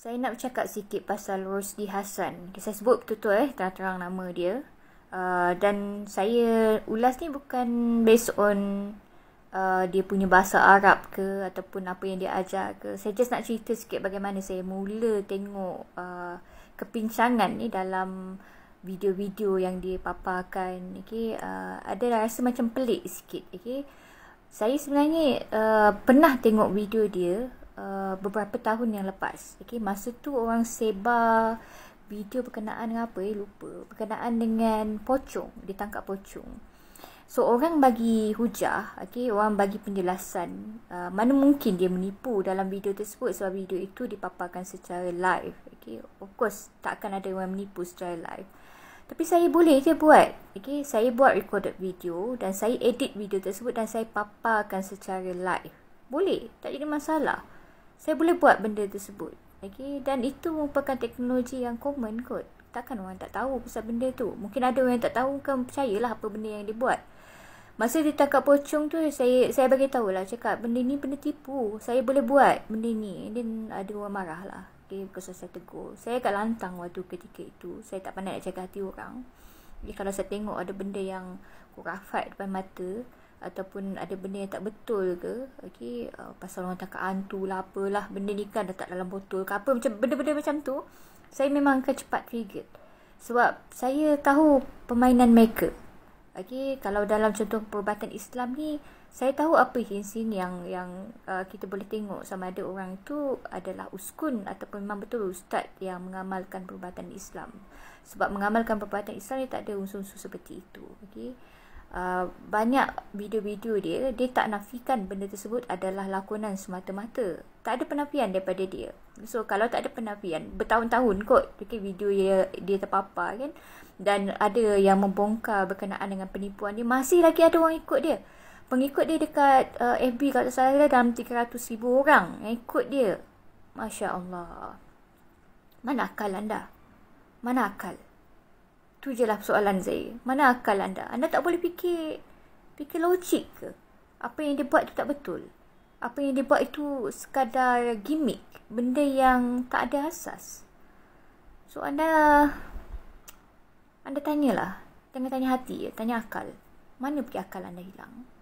Saya nak cakap sikit pasal Rosdi Hassan. Saya sebut betul-betul eh, terang-terang nama dia. Uh, dan saya ulas ni bukan based on uh, dia punya bahasa Arab ke ataupun apa yang dia ajar ke. Saya just nak cerita sikit bagaimana saya mula tengok uh, kepincangan ni dalam video-video yang dia paparkan. Okay? Uh, ada rasa macam pelik sikit. Okay? Saya sebenarnya uh, pernah tengok video dia Uh, beberapa tahun yang lepas. Okey, masa tu orang sebar video berkenaan dengan apa eh lupa. Berkenaan dengan pocong, ditangkap pocong. So orang bagi hujah, okey, orang bagi penjelasan uh, mana mungkin dia menipu dalam video tersebut sebab video itu dipaparkan secara live. Okey, of course takkan ada orang menipu secara live. Tapi saya boleh je buat. Okey, saya buat recorded video dan saya edit video tersebut dan saya paparkan secara live. Boleh, tak jadi masalah saya boleh buat benda tersebut. Okay? Dan itu merupakan teknologi yang common kot. Takkan orang tak tahu pasal benda tu. Mungkin ada orang yang tak tahu kan percayalah apa benda yang dia buat. Masa dia tangkap pocong tu, saya saya bagi tahu lah. Cakap benda ni benda tipu. Saya boleh buat benda ni. Dan ada orang marah lah. Okay, because saya tegur. Saya kat lantang waktu ketika itu. Saya tak pandai nak jaga hati orang. Jadi kalau saya tengok ada benda yang kurafat depan mata, ataupun ada benda yang tak betul ke okey uh, pasal orang cakap hantu lah apalah benda ni kan letak dalam botol ke apa macam benda-benda macam tu saya memang akan cepat trigger sebab saya tahu permainan mereka okey kalau dalam contoh perubatan Islam ni saya tahu apa hinsin yang yang uh, kita boleh tengok sama ada orang itu adalah uskun ataupun memang betul ustaz yang mengamalkan perubatan Islam sebab mengamalkan perubatan Islam ni tak ada unsur-unsur seperti itu okey Uh, banyak video-video dia, dia tak nafikan benda tersebut adalah lakonan semata-mata. Tak ada penafian daripada dia. So kalau tak ada penafian, bertahun-tahun kot okay, video dia, dia terpapar kan. Dan ada yang membongkar berkenaan dengan penipuan dia, masih lagi ada orang ikut dia. Pengikut dia dekat uh, FB kalau tak salah dalam ribu orang yang ikut dia. Masya Allah. Mana akal anda? Mana akal? Tu je lah persoalan saya. Mana akal anda? Anda tak boleh fikir, fikir logik ke? Apa yang dia buat tu tak betul? Apa yang dia buat itu sekadar gimmick? Benda yang tak ada asas? So anda, anda tanyalah. Jangan tanya hati, tanya akal. Mana pergi akal anda hilang?